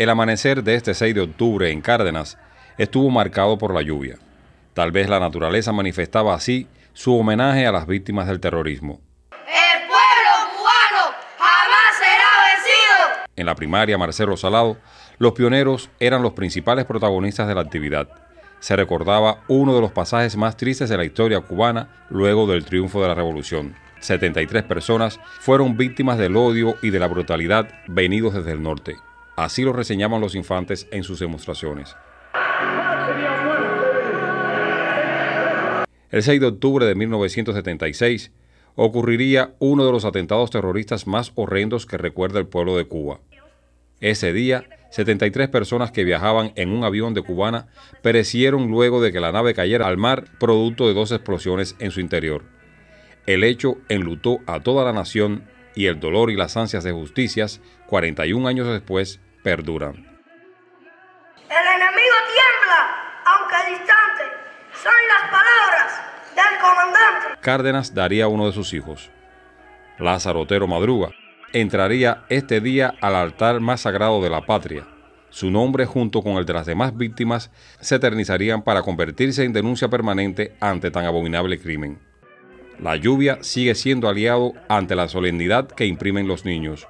El amanecer de este 6 de octubre en Cárdenas estuvo marcado por la lluvia. Tal vez la naturaleza manifestaba así su homenaje a las víctimas del terrorismo. El pueblo cubano jamás será vencido. En la primaria Marcelo Salado, los pioneros eran los principales protagonistas de la actividad. Se recordaba uno de los pasajes más tristes de la historia cubana luego del triunfo de la revolución. 73 personas fueron víctimas del odio y de la brutalidad venidos desde el norte. Así lo reseñaban los infantes en sus demostraciones. El 6 de octubre de 1976 ocurriría uno de los atentados terroristas más horrendos que recuerda el pueblo de Cuba. Ese día, 73 personas que viajaban en un avión de cubana perecieron luego de que la nave cayera al mar producto de dos explosiones en su interior. El hecho enlutó a toda la nación y el dolor y las ansias de justicias, 41 años después, perduran. El enemigo tiembla, aunque distante. Son las palabras del comandante. Cárdenas daría a uno de sus hijos. Lázaro Otero Madruga entraría este día al altar más sagrado de la patria. Su nombre junto con el de las demás víctimas se eternizarían para convertirse en denuncia permanente ante tan abominable crimen. La lluvia sigue siendo aliado ante la solemnidad que imprimen los niños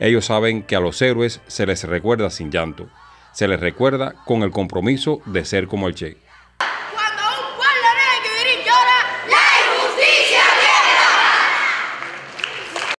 ellos saben que a los héroes se les recuerda sin llanto, se les recuerda con el compromiso de ser como el Che.